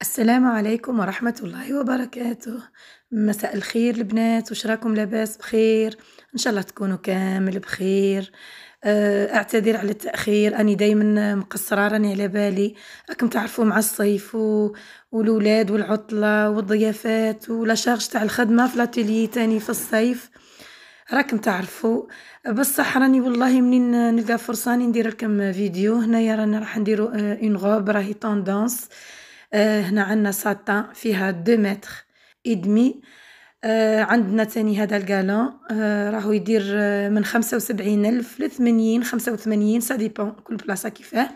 السلام عليكم ورحمة الله وبركاته مساء الخير البنات وشراكم لباس لاباس بخير ان شاء الله تكونوا كامل بخير آه، اعتذر على التاخير أنا دائما مقصره راني على بالي راكم تعرفوا مع الصيف و... والولاد والعطله والضيافات ولا شارج تاع الخدمه في لاتيلي تاني في الصيف راكم تعرفوا بصح راني والله منين نلقى فرصه ندير لكم فيديو هنايا راني راح نديرو اون آه، غوب راهي طوندونس آه، هنا عندنا ساتان فيها دو متر ادمي آه، عندنا تاني هذا الكالون آه، راهو يدير من خمسة وسبعين ألف لثمانين خمسة وثمانين سا ديبون كل بلاصة كيفاه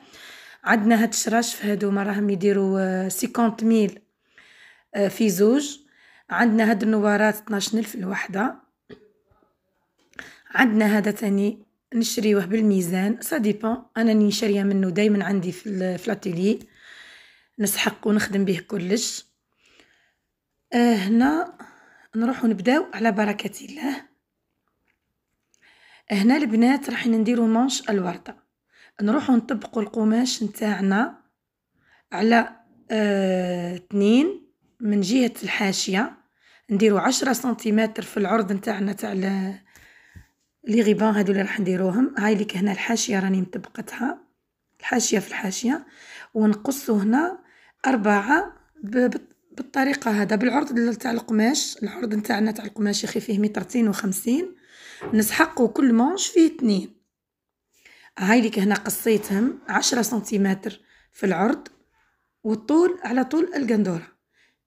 عندنا هاد الشراشف هادوما راهم يديرو سيكونت ميل في زوج عندنا هاد النوارات طناش ألف الوحدة عندنا هذا تاني نشريوه بالميزان سا ديبون انا نشريه منه دايما عندي في في لاتيلي نسحق ونخدم به كلش آه هنا نروح نبداو على بركة الله آه، هنا البنات راح نديرو مانش الوردة نروحو نطبقو القماش نتاعنا على اه اثنين من جهة الحاشية نديرو عشرة سنتيمتر في العرض نتاعنا تاع لي غيبان هادو اللي راح نديروهم هاي ليك هنا الحاشية راني مطبقتها الحاشية في الحاشية ونقصو هنا أربعة بالطريقة هذا بالعرض تاع القماش العرض نتاعنا تاع القماش يخي فيه مترتين وخمسين نسحقو كل مانش فيه اثنين هاي لك هنا قصيتهم عشرة سنتيمتر في العرض والطول على طول القندورة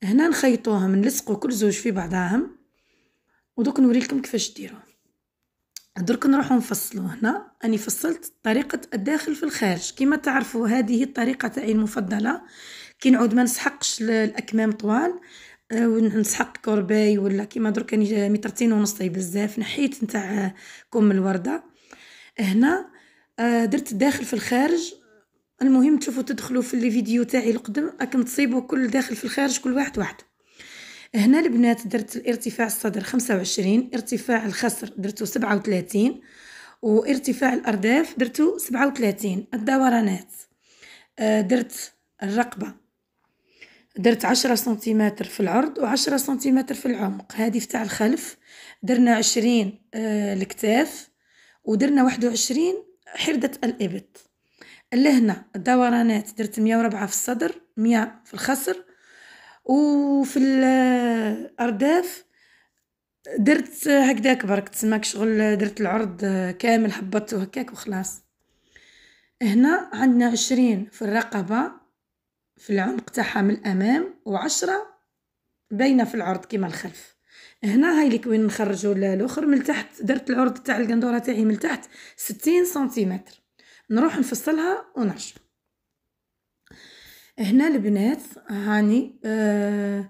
هنا نخيطوهم نلصقو كل زوج في بعضاهم ودوك نوريلكم كيفاش ديرو درك نروحو نفصلو هنا اني فصلت طريقة الداخل في الخارج كما تعرفوا هذه الطريقة تاعي المفضلة كي نعود ما نسحقش الاكمام طوال آه، ونسحق كورباي ولا كيما درك مترتين ونص طيب بزاف نحيت نتاع كم الورده هنا آه، درت داخل في الخارج المهم تشوفوا تدخلوا في الفيديو تاعي القدم راكم تصيبوا كل داخل في الخارج كل واحد وحده هنا البنات درت الارتفاع الصدر 25 ارتفاع الخصر درتو 37 وارتفاع الارداف درتو 37 الدورانات آه، درت الرقبه درت عشرة سنتيمتر في العرض وعشرة سنتيمتر في العمق هذه تاع الخلف درنا عشرين آه، الكتاف ودرنا واحد وعشرين حردة الإبط لهنا الدورانات درت مية وربعة في الصدر مية في الخصر وفي الأرداف درت هكذا برك تسمك شغل درت العرض كامل حبطته هكاك وخلاص هنا عندنا عشرين في الرقبة في العمق تاعها من الامام وعشرة باينه في العرض كيما الخلف هنا هاي اللي كوين نخرجوا الاخر من تحت درت العرض تاع القندوره تاعي من تحت 60 سنتيمتر نروح نفصلها ونرجع هنا البنات هاني آه,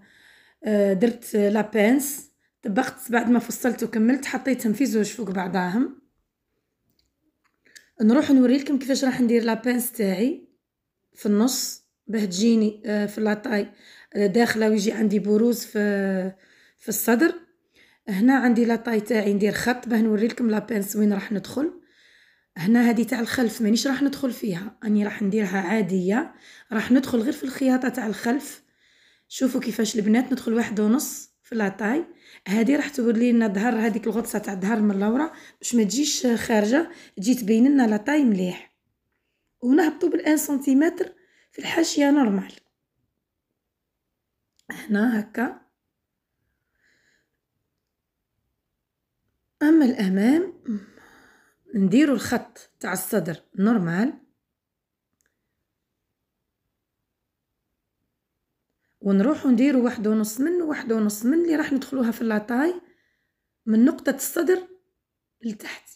آه، درت لابانس طبقت بعد ما فصلت وكملت حطيتهم في زوج فوق بعضاهم نروح نوريلكم كيفاش راح ندير لابانس تاعي في النص باه تجيني آه، في لاطاي آه، داخله ويجي عندي بروز في في الصدر هنا عندي لاطاي تاعي ندير خط باه نوري لكم لابانس وين راح ندخل هنا هذه تاع الخلف مانيش راح ندخل فيها اني راح نديرها عاديه راح ندخل غير في الخياطه تاع الخلف شوفوا كيفاش البنات ندخل واحد ونص في لاطاي هذه راح تولي لنا ظهر هذيك الغطسه تاع الظهر من لورا باش ما تجيش خارجه تجي تبين لنا لاطاي مليح ونهبطوا بالان سنتيمتر في الحاشية نورمال هنا هكا أما الأمام نديرو الخط تاع الصدر نورمال ونروحو نديرو واحد ونص من واحد ونص من اللي راح ندخلوها في لاطاي من نقطة الصدر لتحت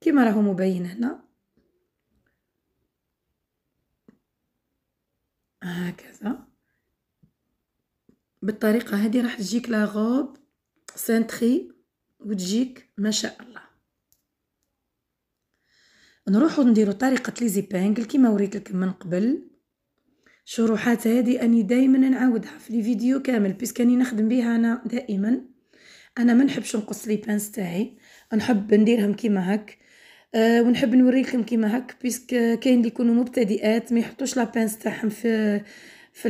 كما راهو مبين هنا هكذا بالطريقه هذه راح تجيك لا غوب سنتري وتجيك ما شاء الله نروحو نديرو طريقه لي زيبانغل كيما وريت لكم من قبل شروحات هذه اني دائما نعاودها في لي فيديو كامل بيسكاني نخدم بها انا دائما انا ما نحبش نقص لي بانس تاعي نحب نديرهم كيما هك آه، ونحب نوريكم كيما هك بيسك كاين اللي يكونوا مبتدئات ما يحطوش لابانس تاعهم في في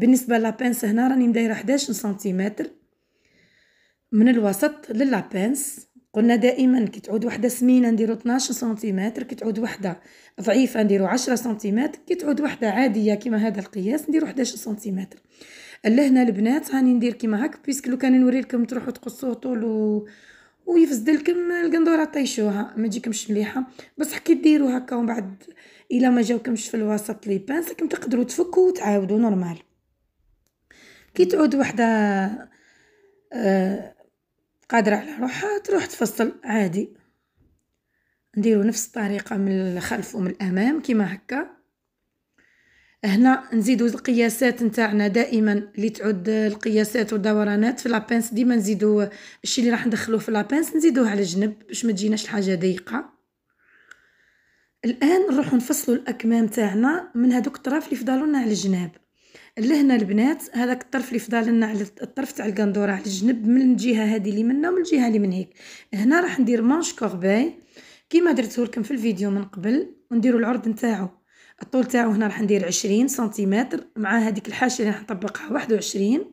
بالنسبه لابانس هنا راني دايره 11 سنتيمتر من الوسط للابانس قلنا دائما كي تعود وحده سمينه نديرو 12 سنتيمتر كي تعود وحده ضعيفه نديرو 10 سنتيمتر كي تعود وحده عاديه كيما هذا القياس نديرو 11 سنتيمتر لهنا البنات راني ندير كيما هك بيسك لو كان نوري لكم تروحوا تقصوه طول ويفسد لكم القندوره طيشوها ما تجيكمش مليحه بصح كي ديروا هكا ومن بعد الا ما جاوكمش في الوسط لي بانسكم تقدروا تفكوا وتعاودوا نورمال كي تعود وحده آه قادره على روحها تروح تفصل عادي نديرو نفس الطريقه من الخلف ومن الامام كيما هكا هنا نزيدو القياسات نتاعنا دائما اللي تعود القياسات والدورانات في لابانس ديما نزيدو الشيء اللي راح ندخلوه في لابانس نزيدوه على جنب باش ما تجيناش الحاجه ضيقه الان نروحو نفصلو الاكمام تاعنا من هذوك الطرف اللي لنا على الجناب لهنا البنات هذاك الطرف اللي لنا على الطرف تاع القندوره على الجنب من الجهه هذه اللي منا ومن الجهه اللي من هيك هنا راح ندير مانش كورباي كيما درتهولكم في الفيديو من قبل ونديرو العرض نتاعو الطول تاعو هنا راح ندير عشرين سنتيمتر مع هذيك الحاشيه اللي راح نطبقها واحد وعشرين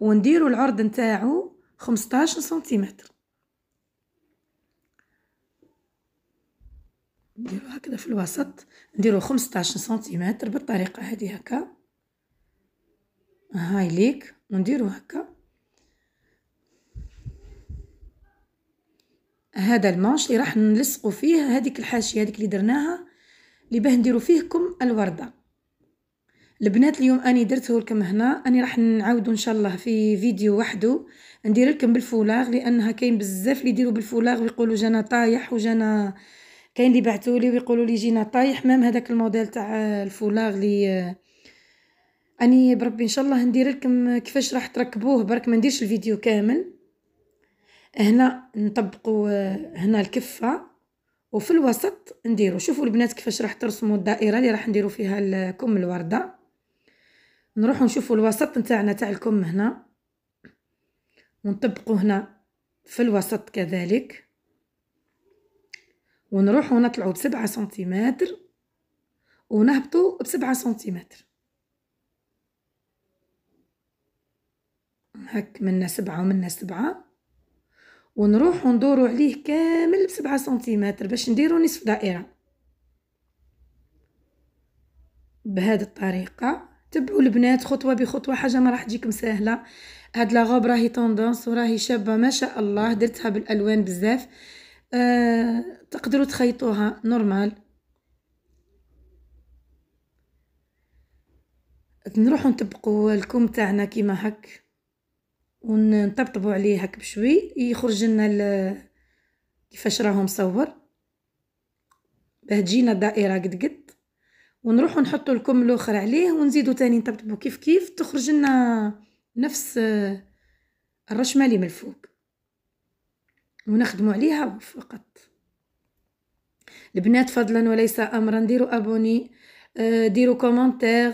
ونديرو العرض نتاعو خمسطاش سنتيمتر نديرو هكذا في الوسط نديرو خمسطاش سنتيمتر بالطريقه هذه هكا هاي ليك ونديرو هكا هذا المانش اللي راح نلصقو فيه هذيك الحاشيه هذيك اللي درناها اللي باه نديرو فيهكم الوردة البنات اليوم اني درته لكم هنا اني راح نعاودو ان شاء الله في فيديو وحده ندير لكم بالفولاغ لانها كاين بزاف اللي يديروا بالفولاغ ويقولوا جانا طايح وجانا كاين اللي بعثوا لي ويقولوا لي جينا طايح مام هذاك الموديل تاع الفولاغ لي آه، اني بربي ان شاء الله ندير لكم كيفاش راح تركبوه برك ما نديرش الفيديو كامل هنا نطبقوا آه، هنا الكفه وفي الوسط نديرو شوفوا البنات كيفاش راح ترسموا الدائره اللي راح نديرو فيها الكم الورده نروحو نشوفوا الوسط نتاعنا تاع الكم هنا ونطبقوا هنا في الوسط كذلك ونروحو نطلعو بسبعة سنتيمتر ونهبطوا بسبعة سنتيمتر هك منا سبعة ومنا سبعة ونروح وندورو عليه كامل بسبعة سنتيمتر باش نديرو نصف دائرة بهذه الطريقة تبعوا البنات خطوة بخطوة حاجة ما راح تجيكم سهلة هاد لاغوب راهي طوندونس وراهي شابة ما شاء الله درتها بالألوان بزاف أه تقدروا تخيطوها نورمال نروحو نطبقوا الكم تاعنا كيما هك ونطبطبوا عليه هكا بشوي يخرج لنا كيفاش راهو مصور باه تجينا دائره قد قد ونروحو نحطوا الكم الاخر عليه ونزيدو تاني نطبطبو كيف كيف تخرج لنا نفس آه، الرشمه اللي من الفوق ونخدمو عليها فقط البنات فضلا وليس امرا ديروا ابوني آه، ديروا كومنتير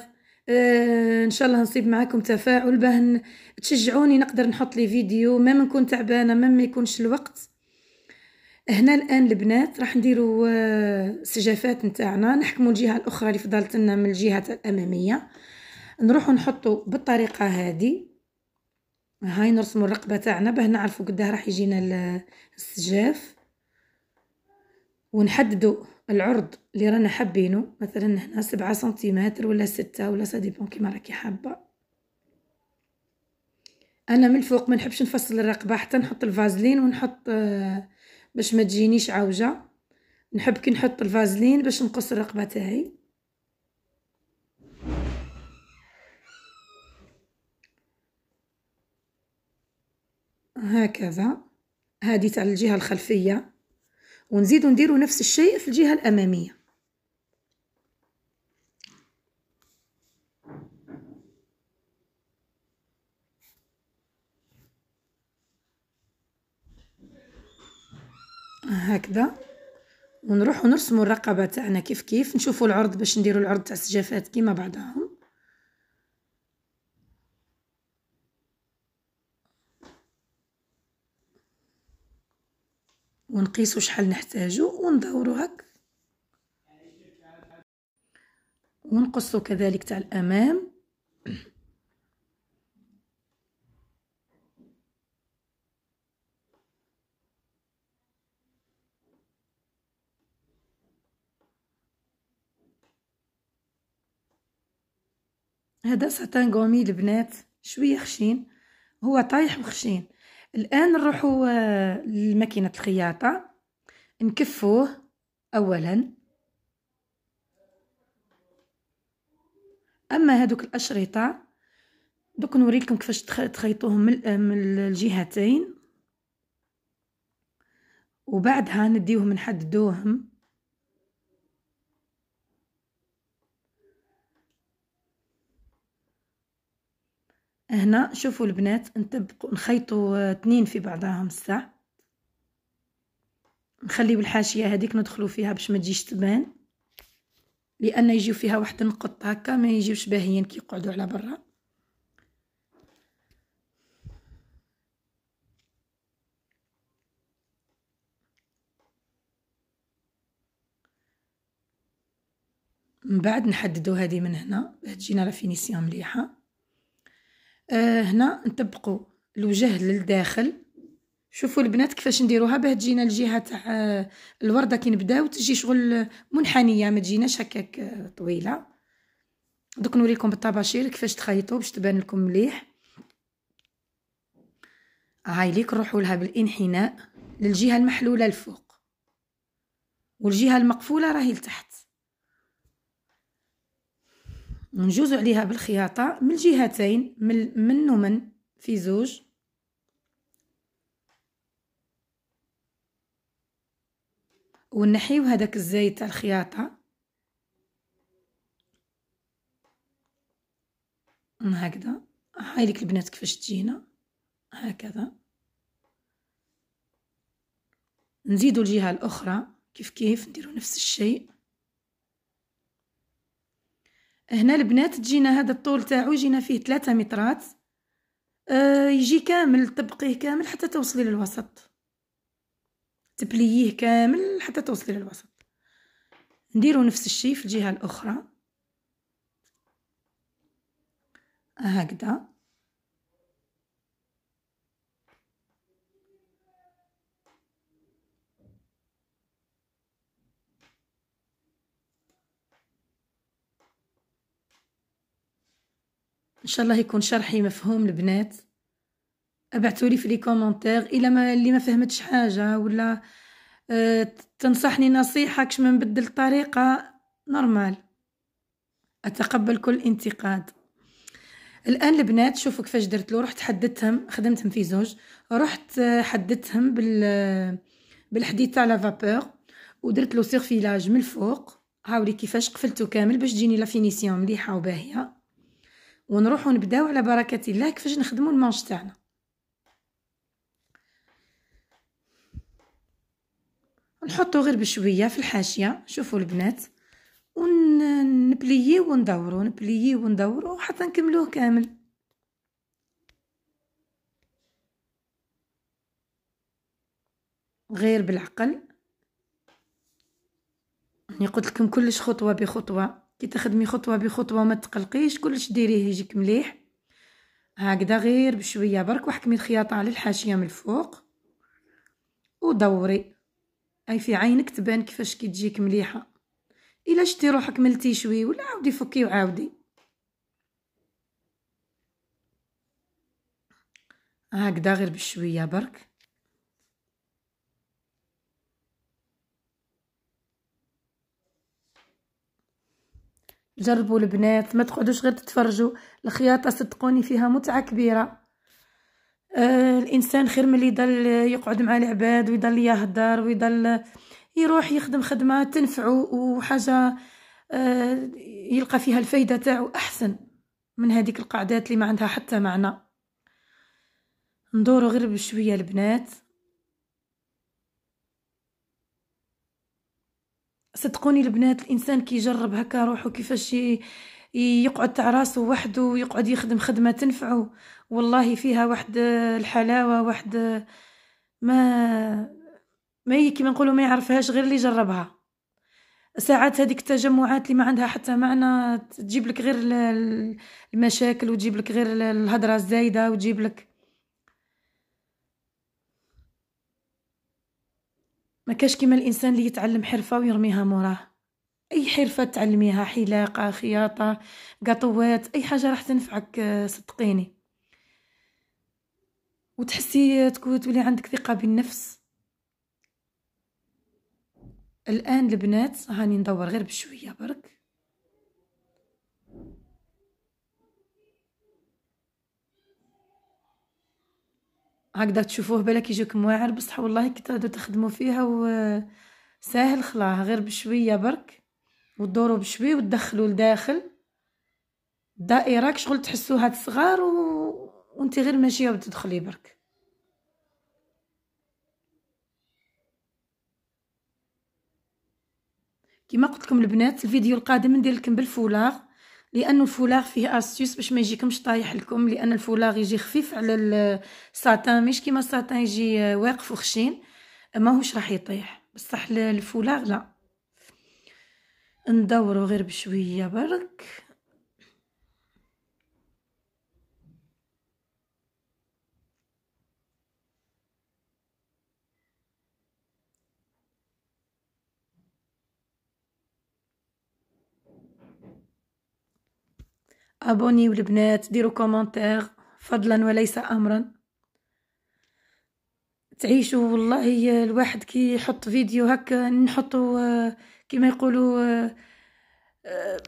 آه، ان شاء الله نصيب معكم تفاعل باه تشجعوني نقدر نحط لي فيديو ما نكون تعبانه ميم ما يكونش الوقت هنا الان البنات راح نديروا آه سجافات نتاعنا نحكموا الجهه الاخرى اللي فضلت لنا من الجهه الاماميه نروحوا نحطوا بالطريقه هذه هاي نرسموا الرقبه تاعنا باه نعرفوا قداه راح يجينا آه، السجاف ونحددوا العرض اللي رانا حابينه مثلا هنا سبعة سنتيمتر ولا ستة ولا ساديبون كيما راكي حابة انا من الفوق ما نحبش نفصل الرقبه حتى نحط الفازلين ونحط آه، باش ما تجينيش عوجه نحب كي نحط الفازلين باش نقص الرقبه تاعي هكذا هذه تاع الجهه الخلفيه ونزيدو نديرو نفس الشيء في الجهة الأمامية هكذا ونروحو نرسمو الرقبة تاعنا كيف كيف نشوفو العرض باش نديرو العرض تاع السجافات كيما بعضهم ونقيسو شحال نحتاجو وندورو هك ونقصو كذلك تاع الامام هذا ساتان غومي البنات شويه خشين هو طايح وخشين الآن نروحو آه، لماكينة الخياطة نكفوه أولا أما هذوك الأشرطة دوك نوريكم كيفاش تخيطوهم من الجهتين وبعدها نديوهم نحددوهم هنا شوفوا البنات نطبقوا نخيطوا اثنين آه، في بعضهم الساع نخليو الحاشيه هذيك ندخلو فيها باش ما تجيش تبان لان يجيو فيها واحد النقط هكا ما يجيوش باهيين كي يقعدوا على برا من بعد نحددو هذه من هنا باه تجينا لا فينيسيون مليحه آه هنا نطبقوا الوجه للداخل شوفوا البنات كيفاش نديروها باه تجينا الجهه تاع آه، الورده كي نبداو تجي شغل منحنيه ما تجيناش هكاك آه، طويله دوك نوريكم بالطباشير كيفاش تخيطوا باش تبان لكم مليح هاي ليك نروحوا لها بالانحناء للجهه المحلوله الفوق والجهه المقفوله راهي لتحت ونجوزو عليها بالخياطة من الجهتين من من ومن في زوج ونحيو هذاك الزايد تاع الخياطة هكذا هاي لك البنات كيفاش تجينا هكذا نزيدو الجهة الأخرى كيف كيف نديرو نفس الشيء هنا البنات تجينا هذا الطول تاعو يجينا فيه ثلاثة مترات آه يجي كامل تبقيه كامل حتى توصلي للوسط تبلييه كامل حتى توصلي للوسط نديرو نفس الشيء في الجهه الاخرى هكذا ان شاء الله يكون شرحي مفهوم البنات ابعثوا لي في لي كومونتير الا ما اللي ما فهمتش حاجه ولا آه، تنصحني نصيحه كش ما نبدل الطريقه نورمال اتقبل كل انتقاد الان البنات شوفوا كيفاش درت له رحت حددتهم خدمتهم في زوج رحت آه، حددتهم بال بالحديد تاع لافابور ودرت له سيرفيلاج من الفوق هاولي كيفاش قفلته كامل باش تجيني لا فينيسيون مليحه وباهيه ونروحو نبداو على بركه الله كيفاش نخدمو المانش تاعنا نحطو غير بشويه في الحاشيه شوفوا البنات ونبليه وندورو نبليه وندورو حتى نكملوه كامل غير بالعقل يعني قلت لكم كلش خطوه بخطوه كي تخدمي خطوه بخطوه ما تقلقيش كلش ديريه يجيك مليح هكذا غير بشويه برك وحكمي الخياطه على الحاشيه من الفوق ودوري اي في عينك تبان كيفاش كي تجيك مليحه الا شتي روحك ملتي شوي ولا عاودي فكي وعاودي هكذا غير بشويه برك جربوا البنات ما تقعدوش غير تتفرجوا الخياطه صدقوني فيها متعه كبيره آه الانسان خير ملي يضل يقعد مع العباد ويضل يهدر ويضل يروح يخدم خدمه تنفعه وحاجه آه يلقى فيها الفايده تاعو احسن من هذيك القعدات اللي ما عندها حتى معنى ندوروا غير بشويه البنات صدقوني البنات الانسان كيجرب هكا روحو كيفاش يقعد تاع راسو وحده ويقعد يخدم خدمه تنفعو والله فيها واحد الحلاوه واحد ما ما هي كيما نقولوا ما يعرفهاش غير اللي جربها ساعات هذيك التجمعات اللي ما عندها حتى معنى تجيب لك غير المشاكل وتجيب لك غير الهضره الزايده وتجيب لك ما كاش كيما الانسان اللي يتعلم حرفه ويرميها موراه اي حرفه تعلميها حلاقه خياطه قطوات اي حاجه راح تنفعك آه، صدقيني وتحسي تكون تولي عندك ثقه بالنفس الان البنات هاني ندور غير بشويه برك هكذا تشوفوه بالك يجيك واعر بصح والله كي تقعدو تخدمو فيها و ساهل خلاه غير بشويه برك وتدوروا بشوي وتدخلوا لداخل دائره كشغل تحسوها تصغار و... وانت غير ماشيه وتدخلي برك كما قلت لكم البنات الفيديو القادم ندير لكم بالفولاغ لانه الفولاغ فيه استيوس باش ما يجيكمش طايح لكم لان الفولاغ يجي خفيف على الساتان مش كيما الساتان يجي واقف وخشين ماهوش راح يطيح بصح الفولاغ لا ندورو غير بشويه برك ابونيو البنات ديروا كومونتير فضلا وليس امرا تعيشوا والله الواحد كي يحط فيديو هكا نحطوا آه، كما يقولوا آه، آه،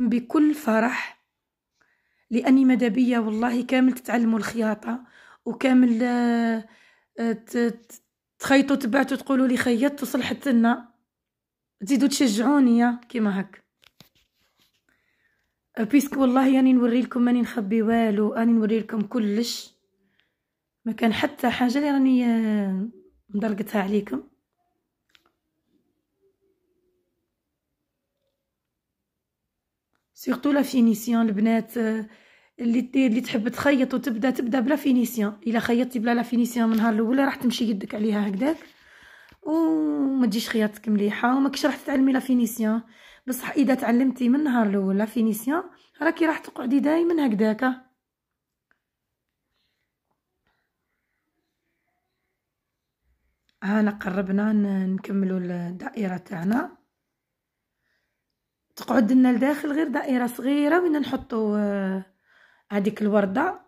بكل فرح لاني مدابية والله كامل تتعلموا الخياطه وكامل تخيطوا تبعتوا تقولوا لي خيطت وصلحت لنا تزيدوا تشجعوني كيما هكا بيسكو والله راني يعني نوري لكم ماني نخبي والو راني نوري لكم كلش ما كان حتى حاجه اللي راني آه، مدرقتها عليكم سورتو لا فينيسيون البنات اللي اللي تحب تخيط وتبدا تبدا بلا فينيسيون الا خيطتي بلا لا فينيسيون من نهار الاول راح تمشي يدك عليها هكذاك وما تجيش خياطتك مليحه وما كش راح تتعلمي لا فينيسيون بصح اذا تعلمتي من نهار الاول فينيسيان راكي راح تقعدي دائما هكذاك هانا قربنا نكملوا الدائره تاعنا تقعد لنا لداخل غير دائره صغيره وين نحطوا آه، هذيك الورده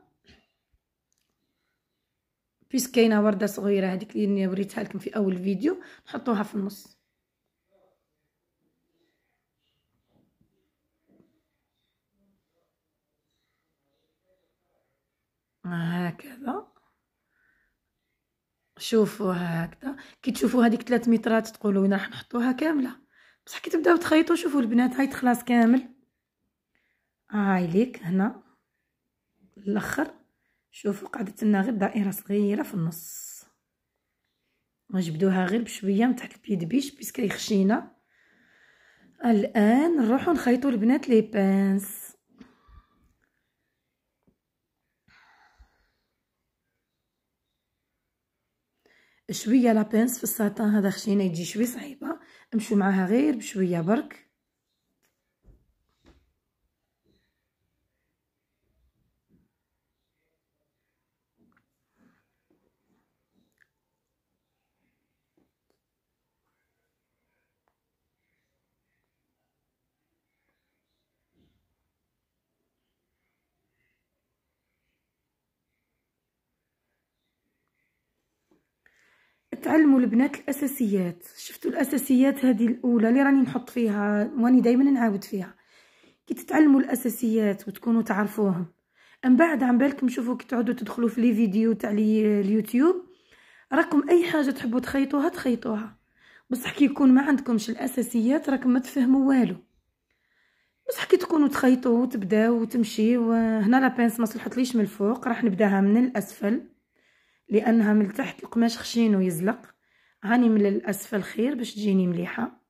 بيس كاينه ورده صغيره هذيك اللي وريتها لكم في اول فيديو نحطوها في النص هكذا شوفوها هكذا كي تشوفوا هذيك 3 مترات تقولوا راح نحطوها كامله بصح كي تبداو تخيطوا شوفوا البنات هاي تخلص كامل هاي ليك هنا الاخر شوفوا قعدت لنا غير دائره صغيره في النص نجبدوها غير بشويه من تحت البيد بيش بيسكي خشينا الان نروحو نخيطو البنات لي بانس شويه لابانس في الساتان هذا خشينا يجي شويه صعيبه امشوا معاها غير بشويه برك تعلموا البنات الاساسيات شفتوا الاساسيات هذه الاولى اللي راني نحط فيها واني دائما نعاود فيها كي تتعلموا الاساسيات وتكونوا تعرفوهم من بعد عن بالكم شوفوا كي تعودوا تدخلوا في لي فيديو تاع اليوتيوب راكم اي حاجه تحبوا تخيطوها تخيطوها بصح كي يكون ما عندكمش الاساسيات راكم ما تفهموا والو بصح كي تكونوا تخيطوا وتبداو وتمشيو هنا لابانس ما صلحتليش من الفوق راح نبداها من الاسفل لانها من تحت القماش خشين ويزلق هاني من الاسفل خير باش تجيني مليحه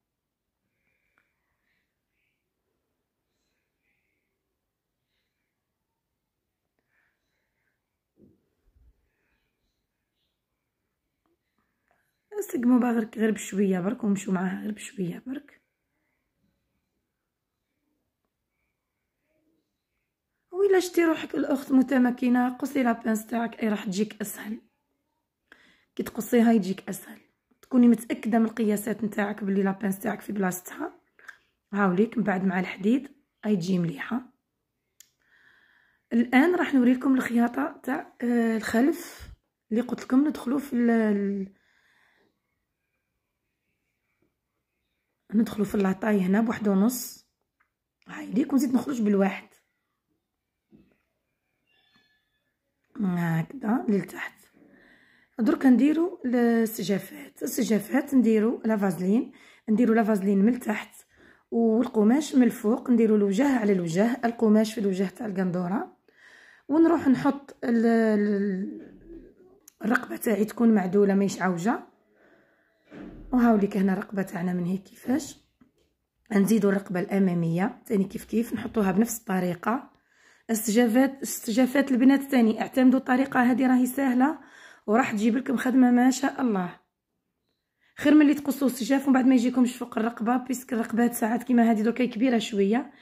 نسقمو بها غير غير بشويه برك ومشو معاها غير بشويه برك وإلا شتي روحك الاخت متمكنه قصي لابانس تاعك اي راح تجيك اسهل كي تقصيها يجيك اسهل تكوني متاكده من القياسات نتاعك بلي لابانس تاعك في بلاصتها هاوليك من بعد مع الحديد تجي مليحه الان راح نوريكم الخياطه تاع آه، الخلف اللي قلت لكم ندخلوا في ال... ندخلوا في اللاطاي هنا بواحد ونص هاي ليك ونزيد نخرج بالواحد هكذا للتحت درك نديرو السجافات السجافات نديرو لا فازلين نديرو لا فازلين من التحت والقماش من الفوق نديرو الوجه على الوجه القماش في الوجه تاع القندوره ونروح نحط الرقبه تاعي تكون معدوله ماهيش عوجه وهاوليك هنا الرقبه تاعنا من هيك كيفاش نزيدو الرقبه الاماميه تاني كيف كيف نحطوها بنفس الطريقه السجافات استجافات البنات ثاني اعتمدوا الطريقه هذه راهي سهله وراح تجيب لكم خدمه ما شاء الله خير من اللي تقصوا السجاف ومن بعد ما يجيكمش فوق الرقبه بيسك الرقبات ساعات كيما هذه دركا كبيره شويه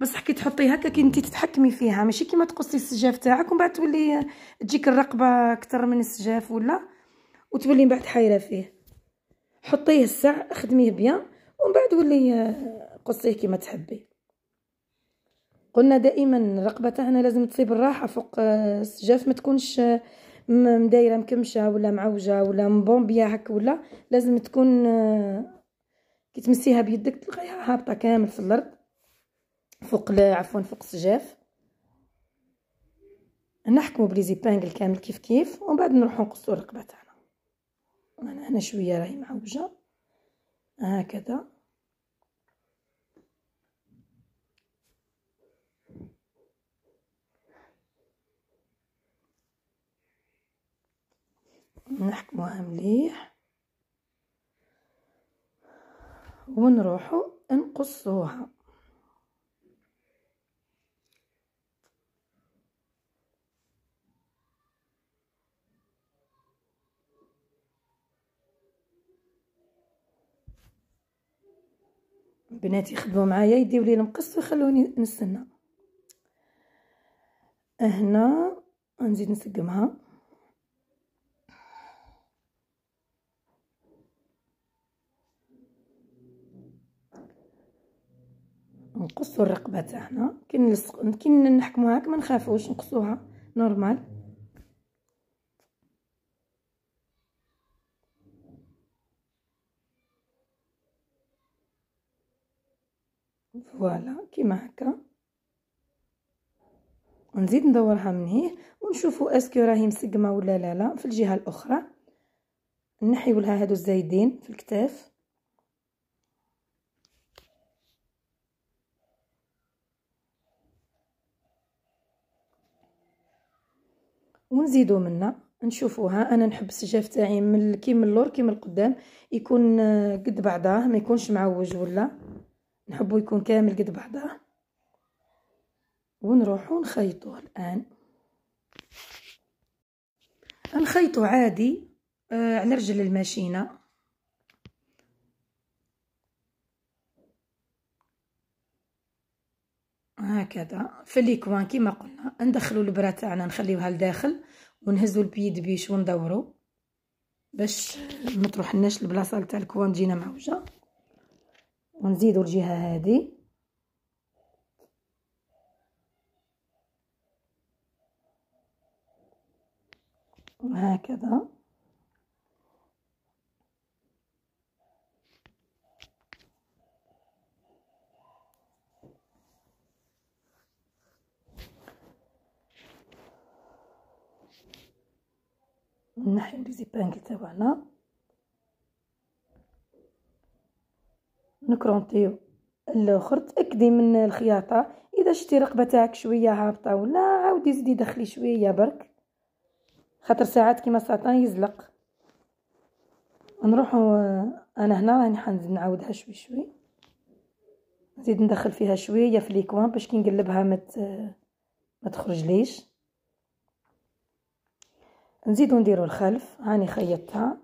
بصح كي تحطي هكا كي انت تتحكمي فيها ماشي كيما تقصي السجاف تاعك ومن بعد تولي تجيك الرقبه اكثر من السجاف ولا وتولي من بعد حايره فيه حطيه الساع خدميه بيان ومن بعد ولي آه، قصيه كيما تحبي قلنا دائما الرقبه تاعنا لازم تصيب الراحه فوق آه، السجاف ما تكونش آه، مدايره مكمشه ولا معوجه ولا مبومبيه هكا ولا لازم تكون آه، كي تمسيها بيدك تلقايها هابطه كامل في الارض فوق عفوا فوق السجاف نحكمو بلي كامل كيف كيف ومن بعد نروحو نقصو الرقبه تاعنا انا هنا شويه راهي معوجه هكذا نحكموها مليح ونروحو نقصوها بناتي خدموا معايا يديو لي المقص وخلوني نستنى هنا نزيد نسقمها نقصوا الرقبه تاعنا كي نلصق كي نحكموا هاك ما نخافوش نقصوها نورمال فوالا كيما هكا ونزيد ندورها هي ونشوفوا اسكو راهي مسقمه ولا لا لا في الجهه الاخرى نحيولها لها هادو الزايدين في الكتاف نزيدو منها نشوفوها انا نحب السجاف تاعي من كي من اللور كي من القدام يكون آه، قد بعضاه ما يكونش معوج ولا نحبو يكون كامل قد بعضاه ونروحو نخيطوه الان نخيطو عادي آه على رجل الماشينه هكذا في ليكوان كيما قلنا ندخلو البرا تاعنا نخليوها لداخل ونهزو البيد بيش وندورو باش ما تروحناش البلاصه تاع الكوان تجينا معوجه ونزيدو الجهه هذه وهكذا ونحيو لي زيبانكي تاعنا نكرونطيو الاخر تاكدي من الخياطه اذا شتي رقبه تاعك شويه هابطه ولا عاودي زيدي دخلي شويه برك خاطر ساعات كيما ساطان يزلق نروحو آه، انا هنا راني حنزيد نعاودها شوي شوي نزيد ندخل فيها شويه في ليكوان باش كي نقلبها ما مت... آه، ما تخرج ليش نزيدو نديرو الخلف هاني خيطتها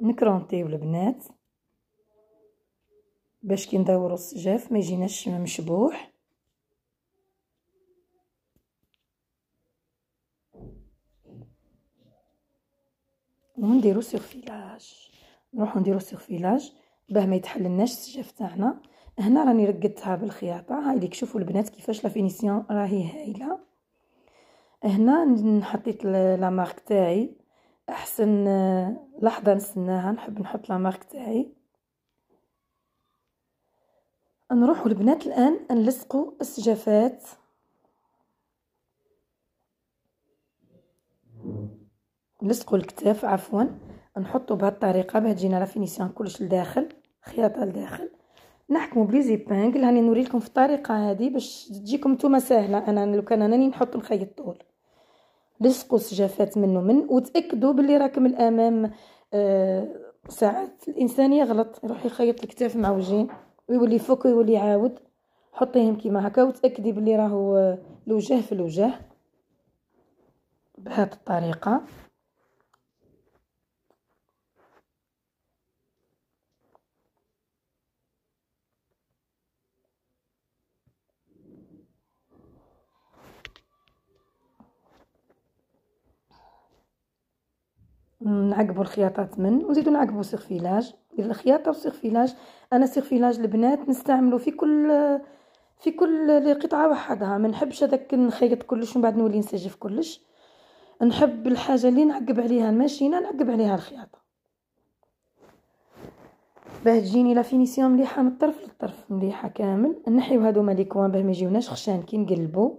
نكرونطيو البنات باش كي ندورو السجاف ما يجيناش مشبوح ونديرو سيغفيلاج نروحو نديرو سيغفيلاج باه ما يتحللناش السجاف تاعنا هنا راني رقدتها بالخياطه هاي ليك شوفوا البنات كيفاش لا فينيسيون راهي هايله هنا حطيت لا مارك تاعي احسن آه، لحظه نستناها نحب نحط لا مارك تاعي نروحوا البنات الان نلصقوا السجافات نلصقوا الكتاف عفوا نحطوا بهالطريقه باه تجينا لا فينيسيون كلش لداخل خياطه لداخل نحكمو بلي زيبانكل هاني نوريلكم في الطريقه هذه باش تجيكم توما سهله انا لو كان أنا نحط الخيط طول لسقوس جافات منه من وتاكدوا باللي راكم الامام آه ساعات الانسان يغلط يروح يخيط الكتاف مع وجين ويولي يفك ويولي يعاود حطيهم كيما هكا وتاكدي باللي راهو الوجه آه، في الوجه بهذه الطريقه نعقبوا الخياطات من ونزيدوا نعقبوا السيرفيلاج الخياطه والسيرفيلاج انا سيرفيلاج البنات نستعملو في كل في كل قطعه وحدها ما نحبش هذاك نخيط كلش ومن بعد نولي نسجف كلش نحب الحاجه اللي نعقب عليها الماشينه نعقب عليها الخياطه باه تجيني لا فينيسيون مليحه من الطرف للطرف مليحه كامل نحيو هادو مالي كوان باه ما يجيوناش خشان كي نقلبو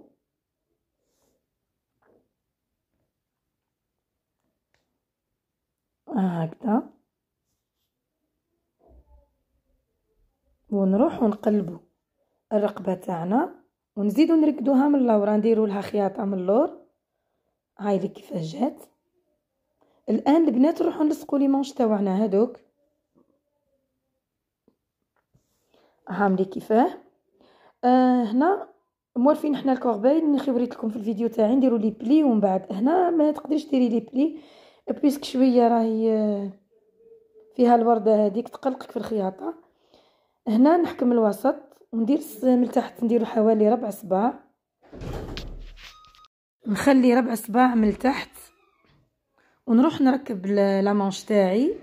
هكذا ونروح ونقلبو الرقبه تاعنا ونزيدو نركدوها من اللور نديرو لها خياطه من اللور هاي اللي كيفاش جات الان البنات نروحو نلصقو لي مونش تاعنا هادوك هاملي كيفاه آه هنا موالفين حنا اللي خبرت لكم في الفيديو تاعي نديرو لي بلي ومن بعد هنا ما تقدريش ديري لي بلي بويسك شويه راهي فيها الورده هذيك تقلقك في الخياطه هنا نحكم الوسط وندير من تحت نديرو حوالي ربع صباع نخلي ربع صباع من تحت ونروح نركب لا مونش تاعي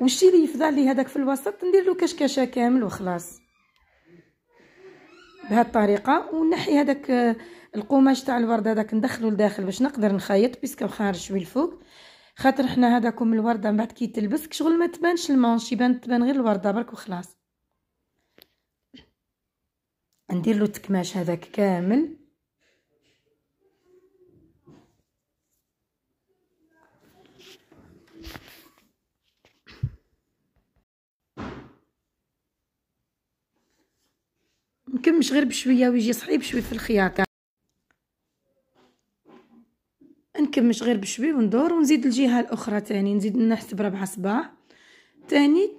والشي اللي يفضل لي هذاك في الوسط ندير له كشكشه كامل وخلاص بهالطريقه ونحي هذاك القماش تاع الورد هذاك ندخلو لداخل باش نقدر نخيط بيسكو خارج شوي الفوق خاطر حنا هذاكم الورده من بعد كي تلبس شغل ما تبانش المانش يبان تبان غير الورده برك وخلاص ندير له التكماش هذاك كامل نكمش غير بشويه ويجي صعيب شويه في الخياطه نكمش غير بشوي وندور ونزيد الجهه الاخرى تاني نزيد نحسب ربع صباع تاني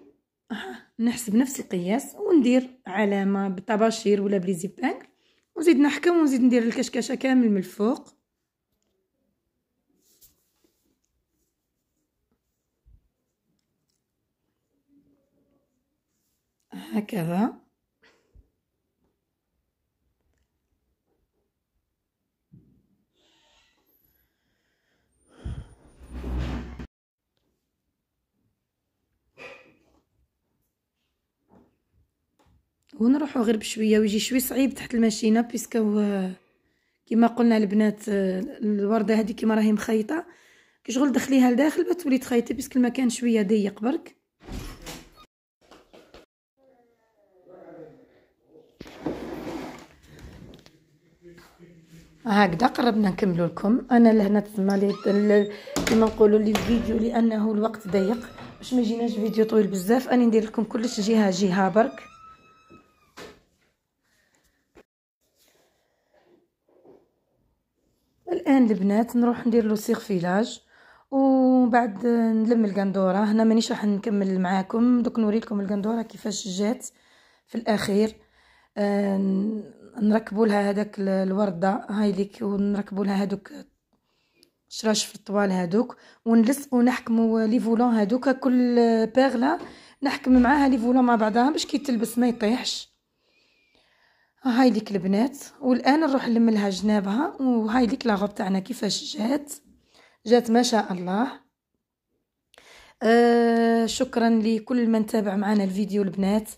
نحسب نفس القياس وندير علامه بالطباشير ولا بليزيبانك ونزيد نحكم ونزيد ندير الكشكشه كامل من الفوق هكذا ونروحو غير بشويه ويجي شوي صعيب تحت الماشينه بيسكو آه، كما قلنا البنات آه، الورده هذه كما راهي مخيطه كي شغل دخليها لداخل بتولي تخيطي بيسكو المكان شويه ضيق برك هكذا قربنا نكملوا لكم انا لهنا تما لي كما نقولوا لي الفيديو لانه الوقت ضيق باش ما يجيناش فيديو طويل بزاف انا ندير لكم كلش جهه جهه برك الان البنات نروح ندير لو سيرفيلاج وبعد نلم القندوره هنا مانيش راح نكمل معاكم دوك نوريلكم القندوره كيفاش جات في الاخير آه، نركبوا لها هذاك الورده ليك ونركبوا لها هذوك شراش في الطوال هذوك ونلصقوا نحكموا لي فولون هذوك كل باغله نحكم معاها لي فولون مع بعضها باش كي تلبس ما يطيحش هاي ليك البنات والان نروح نلملها جنابها وهاي ليك لاغوب تاعنا كيفاش جات جات ما شاء الله آه شكرا لكل من تابع معنا الفيديو البنات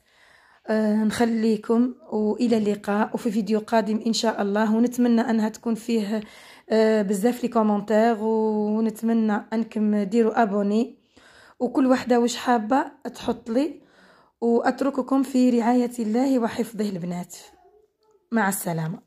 آه نخليكم والى اللقاء وفي فيديو قادم ان شاء الله ونتمنى انها تكون فيه آه بزاف لي كومونتير ونتمنى انكم ديروا ابوني وكل وحده واش حابه تحط لي واترككم في رعايه الله وحفظه البنات مع السلامة